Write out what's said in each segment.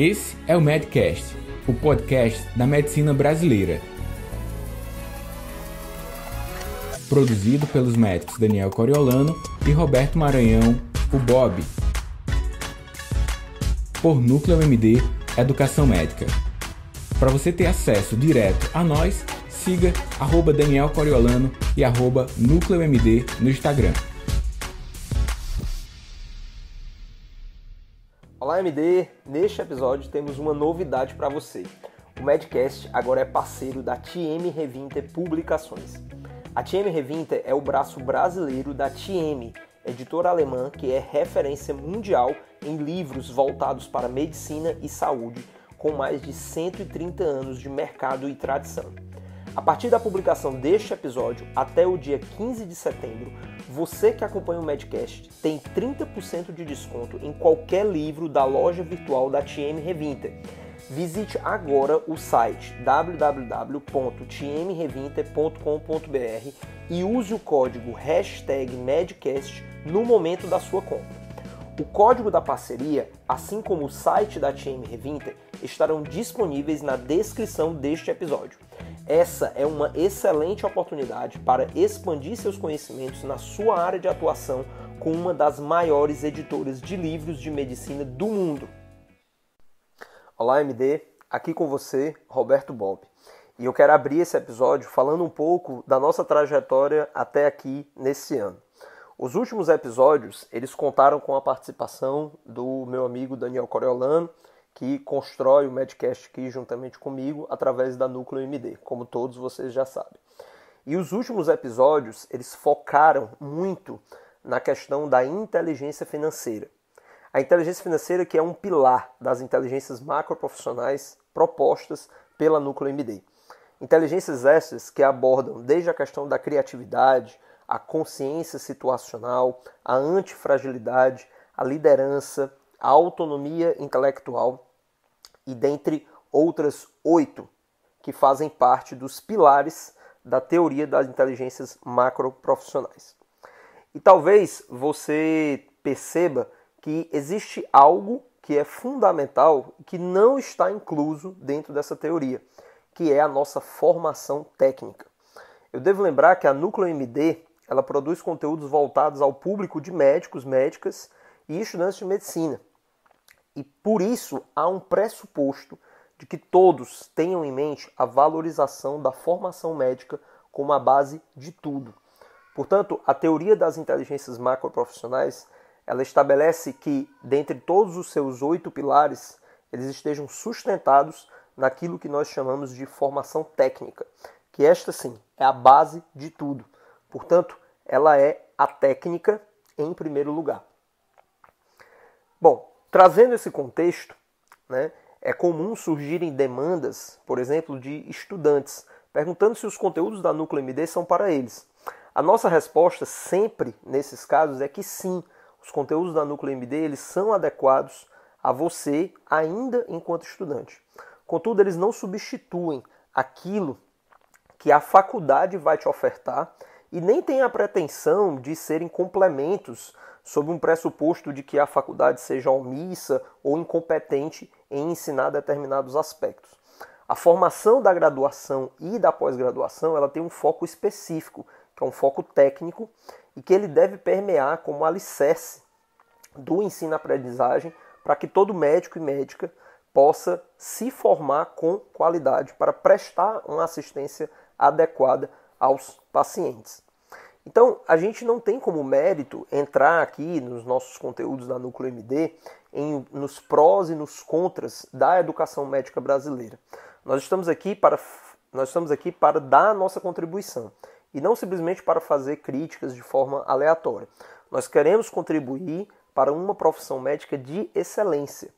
Esse é o Medcast, o podcast da medicina brasileira. Produzido pelos médicos Daniel Coriolano e Roberto Maranhão, o Bob. Por Núcleo MD Educação Médica. Para você ter acesso direto a nós, siga arroba Daniel Coriolano e arroba Núcleo MD no Instagram. AMD, neste episódio temos uma novidade para você. O Medcast agora é parceiro da TM Revinter Publicações. A TM Revinter é o braço brasileiro da TM, editora alemã que é referência mundial em livros voltados para medicina e saúde, com mais de 130 anos de mercado e tradição. A partir da publicação deste episódio até o dia 15 de setembro, você que acompanha o Medcast tem 30% de desconto em qualquer livro da loja virtual da TM Revinter. Visite agora o site www.tmrevinter.com.br e use o código hashtag Medcast no momento da sua compra. O código da parceria, assim como o site da TM Revinter, estarão disponíveis na descrição deste episódio. Essa é uma excelente oportunidade para expandir seus conhecimentos na sua área de atuação com uma das maiores editoras de livros de medicina do mundo. Olá, MD, aqui com você, Roberto Bob. E eu quero abrir esse episódio falando um pouco da nossa trajetória até aqui nesse ano. Os últimos episódios, eles contaram com a participação do meu amigo Daniel Coriolano, que constrói o Medcast aqui juntamente comigo através da Núcleo MD, como todos vocês já sabem. E os últimos episódios, eles focaram muito na questão da inteligência financeira. A inteligência financeira que é um pilar das inteligências macroprofissionais propostas pela Núcleo MD. Inteligências essas que abordam desde a questão da criatividade, a consciência situacional, a antifragilidade, a liderança, a autonomia intelectual e dentre outras oito que fazem parte dos pilares da teoria das inteligências macroprofissionais. E talvez você perceba que existe algo que é fundamental que não está incluso dentro dessa teoria, que é a nossa formação técnica. Eu devo lembrar que a Núcleo MD ela produz conteúdos voltados ao público de médicos, médicas e estudantes de medicina. E por isso há um pressuposto de que todos tenham em mente a valorização da formação médica como a base de tudo. Portanto, a teoria das inteligências macroprofissionais ela estabelece que, dentre todos os seus oito pilares, eles estejam sustentados naquilo que nós chamamos de formação técnica, que esta sim é a base de tudo. Portanto, ela é a técnica em primeiro lugar. Bom, Trazendo esse contexto, né, é comum surgirem demandas, por exemplo, de estudantes, perguntando se os conteúdos da Núcleo MD são para eles. A nossa resposta sempre nesses casos é que sim, os conteúdos da Núcleo MD eles são adequados a você ainda enquanto estudante. Contudo, eles não substituem aquilo que a faculdade vai te ofertar e nem tem a pretensão de serem complementos sob um pressuposto de que a faculdade seja omissa ou incompetente em ensinar determinados aspectos. A formação da graduação e da pós-graduação, ela tem um foco específico, que é um foco técnico e que ele deve permear como alicerce do ensino-aprendizagem para que todo médico e médica possa se formar com qualidade para prestar uma assistência adequada aos pacientes. Então, a gente não tem como mérito entrar aqui nos nossos conteúdos da Núcleo MD em, nos prós e nos contras da educação médica brasileira. Nós estamos aqui para nós estamos aqui para dar a nossa contribuição e não simplesmente para fazer críticas de forma aleatória. Nós queremos contribuir para uma profissão médica de excelência,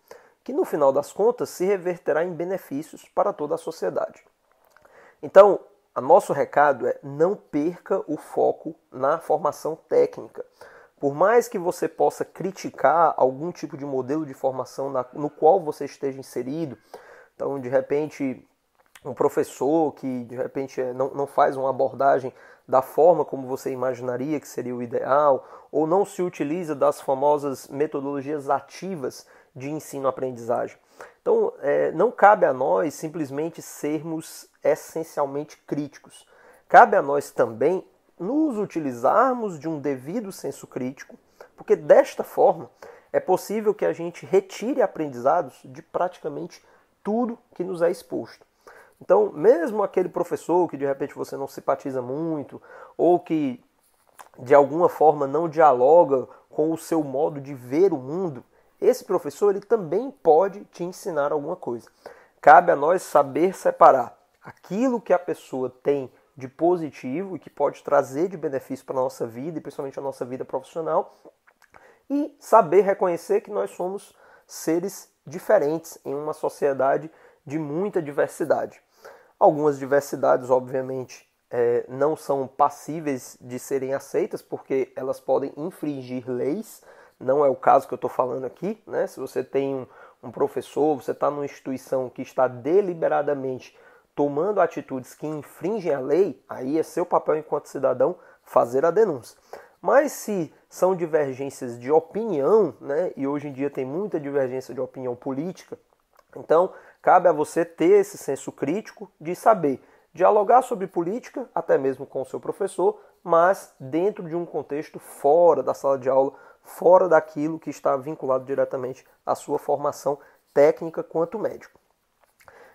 que no final das contas se reverterá em benefícios para toda a sociedade. Então, nosso recado é não perca o foco na formação técnica. Por mais que você possa criticar algum tipo de modelo de formação no qual você esteja inserido, então de repente um professor que de repente é, não, não faz uma abordagem da forma como você imaginaria que seria o ideal, ou não se utiliza das famosas metodologias ativas de ensino-aprendizagem. Então, é, não cabe a nós simplesmente sermos essencialmente críticos. Cabe a nós também nos utilizarmos de um devido senso crítico, porque desta forma é possível que a gente retire aprendizados de praticamente tudo que nos é exposto. Então, mesmo aquele professor que de repente você não simpatiza muito, ou que de alguma forma não dialoga com o seu modo de ver o mundo, esse professor ele também pode te ensinar alguma coisa. Cabe a nós saber separar aquilo que a pessoa tem de positivo e que pode trazer de benefício para a nossa vida e principalmente a nossa vida profissional e saber reconhecer que nós somos seres diferentes em uma sociedade de muita diversidade. Algumas diversidades, obviamente, é, não são passíveis de serem aceitas porque elas podem infringir leis não é o caso que eu estou falando aqui, né? Se você tem um, um professor, você está numa instituição que está deliberadamente tomando atitudes que infringem a lei, aí é seu papel enquanto cidadão fazer a denúncia. Mas se são divergências de opinião, né? E hoje em dia tem muita divergência de opinião política, então cabe a você ter esse senso crítico de saber dialogar sobre política, até mesmo com o seu professor, mas dentro de um contexto fora da sala de aula fora daquilo que está vinculado diretamente à sua formação técnica quanto médico.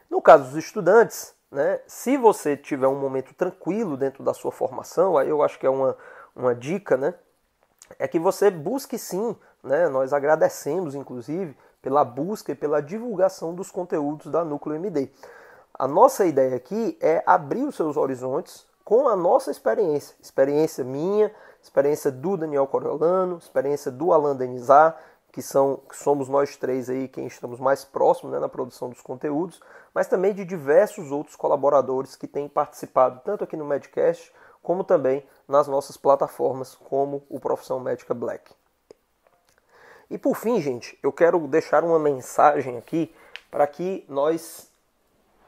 No caso dos estudantes, né, se você tiver um momento tranquilo dentro da sua formação, aí eu acho que é uma, uma dica, né, é que você busque sim, né, nós agradecemos inclusive pela busca e pela divulgação dos conteúdos da Núcleo MD. A nossa ideia aqui é abrir os seus horizontes com a nossa experiência, experiência minha, experiência do Daniel Coriolano, experiência do Alain Denizar, que são que somos nós três aí quem estamos mais próximos né, na produção dos conteúdos, mas também de diversos outros colaboradores que têm participado tanto aqui no Medcast como também nas nossas plataformas como o Profissão Médica Black. E por fim, gente, eu quero deixar uma mensagem aqui para que nós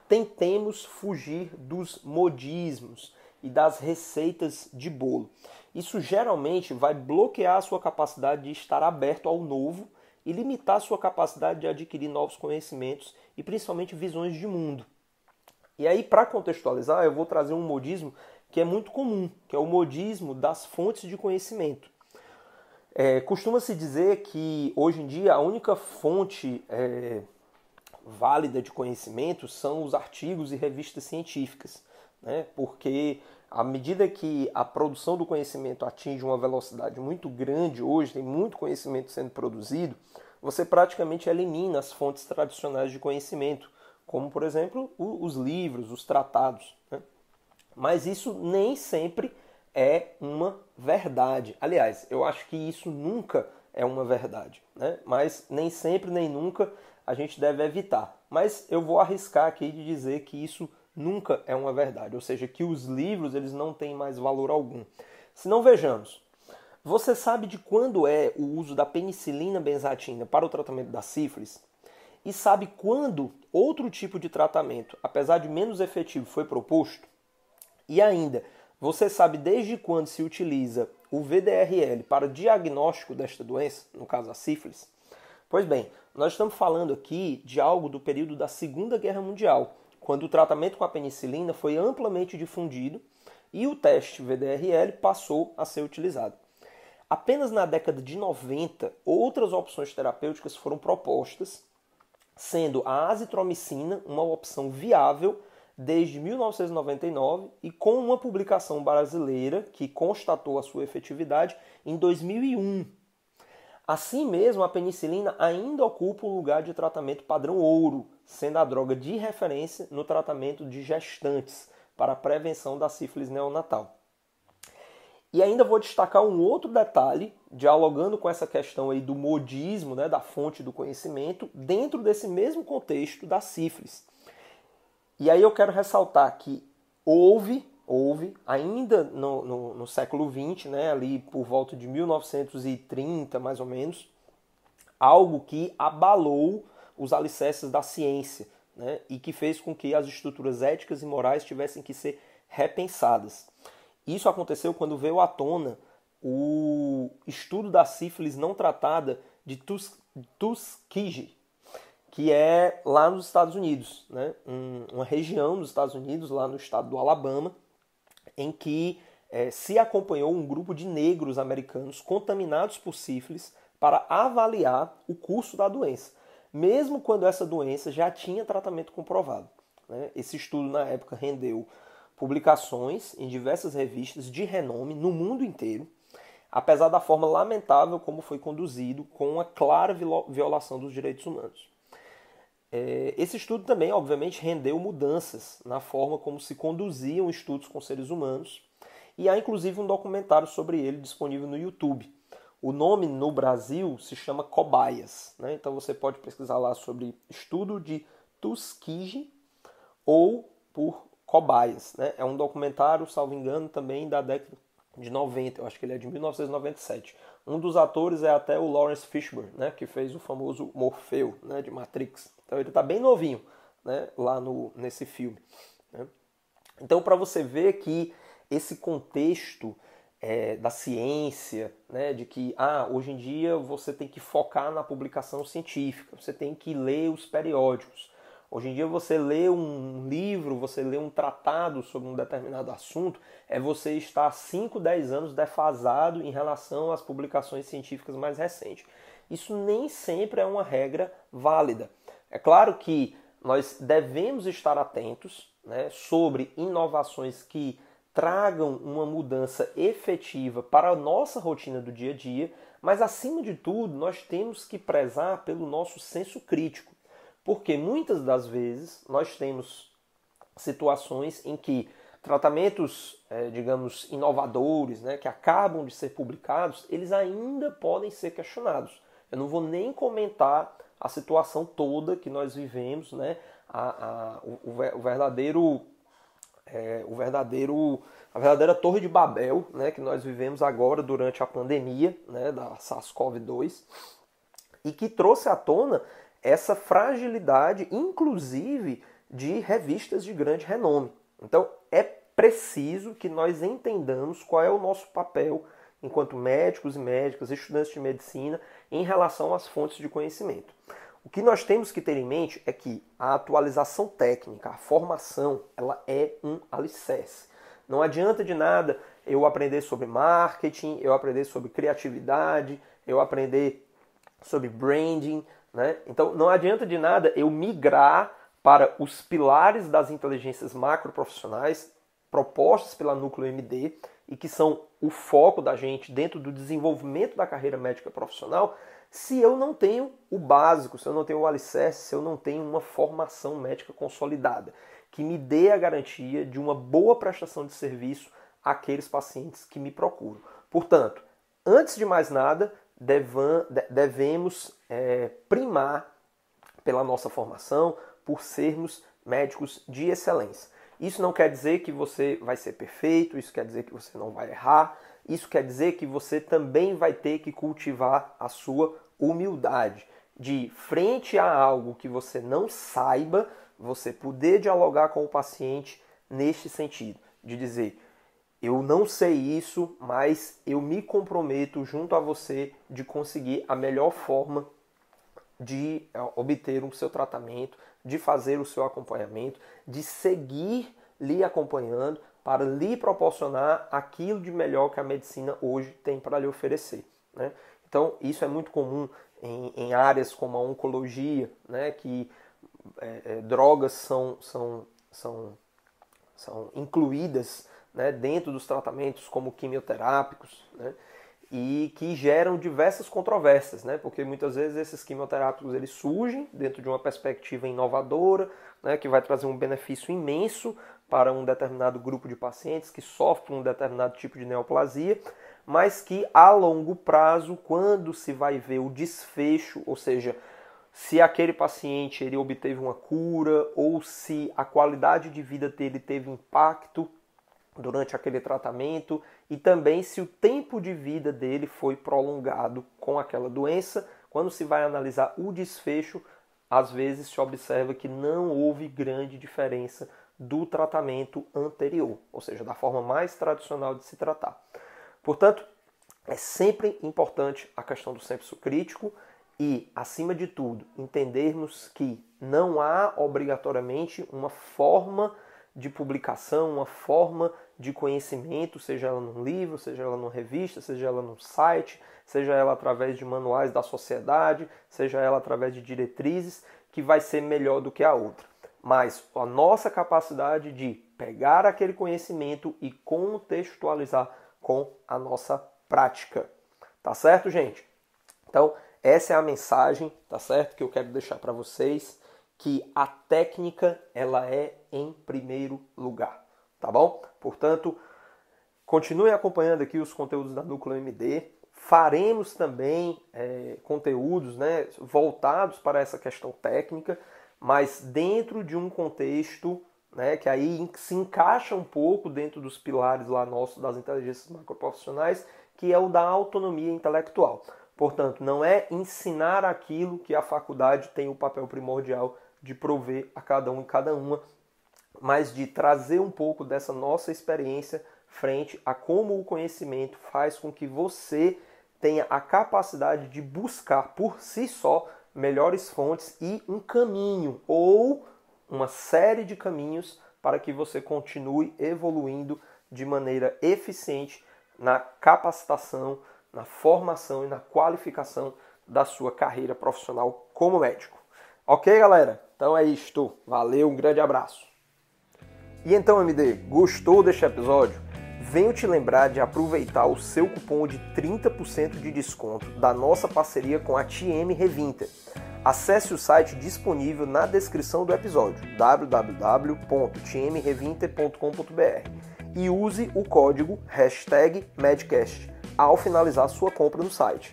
tentemos fugir dos modismos e das receitas de bolo. Isso geralmente vai bloquear a sua capacidade de estar aberto ao novo e limitar a sua capacidade de adquirir novos conhecimentos e principalmente visões de mundo. E aí, para contextualizar, eu vou trazer um modismo que é muito comum, que é o modismo das fontes de conhecimento. É, Costuma-se dizer que hoje em dia a única fonte é, válida de conhecimento são os artigos e revistas científicas, né? porque à medida que a produção do conhecimento atinge uma velocidade muito grande hoje, tem muito conhecimento sendo produzido, você praticamente elimina as fontes tradicionais de conhecimento, como por exemplo os livros, os tratados. Né? Mas isso nem sempre é uma verdade. Aliás, eu acho que isso nunca é uma verdade, né? mas nem sempre nem nunca a gente deve evitar. Mas eu vou arriscar aqui de dizer que isso nunca é uma verdade, ou seja, que os livros eles não têm mais valor algum. Se não vejamos, você sabe de quando é o uso da penicilina benzatina para o tratamento da sífilis? E sabe quando outro tipo de tratamento, apesar de menos efetivo, foi proposto? E ainda, você sabe desde quando se utiliza o VDRL para diagnóstico desta doença, no caso a sífilis? Pois bem, nós estamos falando aqui de algo do período da Segunda Guerra Mundial, quando o tratamento com a penicilina foi amplamente difundido e o teste VDRL passou a ser utilizado. Apenas na década de 90, outras opções terapêuticas foram propostas, sendo a azitromicina uma opção viável desde 1999 e com uma publicação brasileira que constatou a sua efetividade em 2001. Assim mesmo, a penicilina ainda ocupa o lugar de tratamento padrão ouro sendo a droga de referência no tratamento de gestantes para a prevenção da sífilis neonatal. E ainda vou destacar um outro detalhe, dialogando com essa questão aí do modismo, né, da fonte do conhecimento, dentro desse mesmo contexto da sífilis. E aí eu quero ressaltar que houve, houve ainda no, no, no século XX, né, ali por volta de 1930 mais ou menos, algo que abalou os alicerces da ciência né, e que fez com que as estruturas éticas e morais tivessem que ser repensadas. Isso aconteceu quando veio à tona o estudo da sífilis não tratada de Tus Tuskegee, que é lá nos Estados Unidos, né? uma região dos Estados Unidos, lá no estado do Alabama, em que é, se acompanhou um grupo de negros americanos contaminados por sífilis para avaliar o curso da doença mesmo quando essa doença já tinha tratamento comprovado. Né? Esse estudo, na época, rendeu publicações em diversas revistas de renome no mundo inteiro, apesar da forma lamentável como foi conduzido, com uma clara violação dos direitos humanos. É, esse estudo também, obviamente, rendeu mudanças na forma como se conduziam estudos com seres humanos, e há inclusive um documentário sobre ele disponível no YouTube, o nome no Brasil se chama cobaias. Né? Então você pode pesquisar lá sobre estudo de Tuskegee ou por cobaias. Né? É um documentário, salvo engano, também da década de 90. Eu acho que ele é de 1997. Um dos atores é até o Lawrence Fishburne, né? que fez o famoso Morfeu né? de Matrix. Então ele está bem novinho né? lá no, nesse filme. Né? Então para você ver que esse contexto é, da ciência, né, de que ah, hoje em dia você tem que focar na publicação científica, você tem que ler os periódicos. Hoje em dia você lê um livro, você lê um tratado sobre um determinado assunto, é você estar 5, 10 anos defasado em relação às publicações científicas mais recentes. Isso nem sempre é uma regra válida. É claro que nós devemos estar atentos né, sobre inovações que tragam uma mudança efetiva para a nossa rotina do dia a dia, mas acima de tudo, nós temos que prezar pelo nosso senso crítico, porque muitas das vezes nós temos situações em que tratamentos, eh, digamos, inovadores, né, que acabam de ser publicados, eles ainda podem ser questionados. Eu não vou nem comentar a situação toda que nós vivemos, né, a, a, o, o verdadeiro é, o verdadeiro a verdadeira torre de Babel, né, que nós vivemos agora durante a pandemia, né, da SARS-CoV-2, e que trouxe à tona essa fragilidade, inclusive de revistas de grande renome. Então, é preciso que nós entendamos qual é o nosso papel enquanto médicos e médicas, estudantes de medicina, em relação às fontes de conhecimento. O que nós temos que ter em mente é que a atualização técnica, a formação, ela é um alicerce. Não adianta de nada eu aprender sobre marketing, eu aprender sobre criatividade, eu aprender sobre branding, né? Então não adianta de nada eu migrar para os pilares das inteligências macroprofissionais propostas pela Núcleo MD e que são o foco da gente dentro do desenvolvimento da carreira médica profissional, se eu não tenho o básico, se eu não tenho o alicerce, se eu não tenho uma formação médica consolidada, que me dê a garantia de uma boa prestação de serviço àqueles pacientes que me procuram. Portanto, antes de mais nada, devemos é, primar pela nossa formação, por sermos médicos de excelência. Isso não quer dizer que você vai ser perfeito, isso quer dizer que você não vai errar, isso quer dizer que você também vai ter que cultivar a sua humildade, de frente a algo que você não saiba, você poder dialogar com o paciente neste sentido, de dizer: eu não sei isso, mas eu me comprometo junto a você de conseguir a melhor forma de eh, obter o seu tratamento, de fazer o seu acompanhamento, de seguir lhe acompanhando para lhe proporcionar aquilo de melhor que a medicina hoje tem para lhe oferecer. Né? Então, isso é muito comum em, em áreas como a oncologia, né, que é, é, drogas são, são, são, são incluídas né, dentro dos tratamentos como quimioterápicos né, e que geram diversas controvérsias, né, porque muitas vezes esses quimioterápicos eles surgem dentro de uma perspectiva inovadora, né, que vai trazer um benefício imenso para um determinado grupo de pacientes que sofrem um determinado tipo de neoplasia, mas que a longo prazo, quando se vai ver o desfecho, ou seja, se aquele paciente ele obteve uma cura ou se a qualidade de vida dele teve impacto durante aquele tratamento e também se o tempo de vida dele foi prolongado com aquela doença, quando se vai analisar o desfecho, às vezes se observa que não houve grande diferença do tratamento anterior, ou seja, da forma mais tradicional de se tratar. Portanto, é sempre importante a questão do senso crítico e, acima de tudo, entendermos que não há obrigatoriamente uma forma de publicação, uma forma de conhecimento, seja ela num livro, seja ela numa revista, seja ela num site, seja ela através de manuais da sociedade, seja ela através de diretrizes, que vai ser melhor do que a outra mas a nossa capacidade de pegar aquele conhecimento e contextualizar com a nossa prática. Tá certo, gente? Então, essa é a mensagem, tá certo? Que eu quero deixar para vocês que a técnica ela é em primeiro lugar, tá bom? Portanto, continue acompanhando aqui os conteúdos da Núcleo MD. Faremos também é, conteúdos né, voltados para essa questão técnica mas dentro de um contexto né, que aí se encaixa um pouco dentro dos pilares lá nossos das inteligências macroprofissionais, que é o da autonomia intelectual. Portanto, não é ensinar aquilo que a faculdade tem o papel primordial de prover a cada um e cada uma, mas de trazer um pouco dessa nossa experiência frente a como o conhecimento faz com que você tenha a capacidade de buscar por si só melhores fontes e um caminho ou uma série de caminhos para que você continue evoluindo de maneira eficiente na capacitação, na formação e na qualificação da sua carreira profissional como médico. Ok, galera? Então é isto. Valeu, um grande abraço. E então, MD, gostou deste episódio? venho te lembrar de aproveitar o seu cupom de 30% de desconto da nossa parceria com a TM Revinter. Acesse o site disponível na descrição do episódio www.tmrevinter.com.br e use o código hashtag Medcast ao finalizar sua compra no site.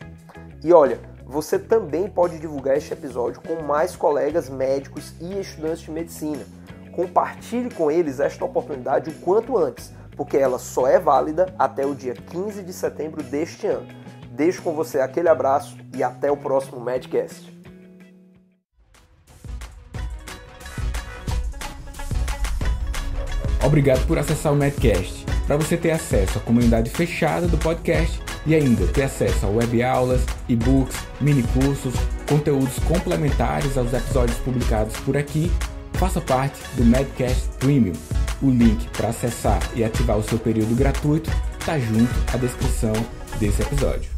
E olha, você também pode divulgar este episódio com mais colegas médicos e estudantes de medicina. Compartilhe com eles esta oportunidade o quanto antes porque ela só é válida até o dia 15 de setembro deste ano. Deixo com você aquele abraço e até o próximo Madcast. Obrigado por acessar o Madcast. Para você ter acesso à comunidade fechada do podcast e ainda ter acesso a web aulas, e-books, mini cursos, conteúdos complementares aos episódios publicados por aqui, faça parte do Madcast Premium o link para acessar e ativar o seu período gratuito está junto à descrição desse episódio.